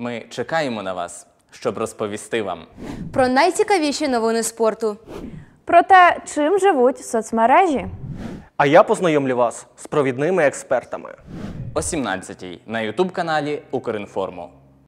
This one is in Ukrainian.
Ми чекаємо на вас, щоб розповісти вам про найцікавіші новини спорту, про те, чим живуть соцмережі. А я познайомлю вас з провідними експертами о 17-й на Ютуб каналі Укрінформу.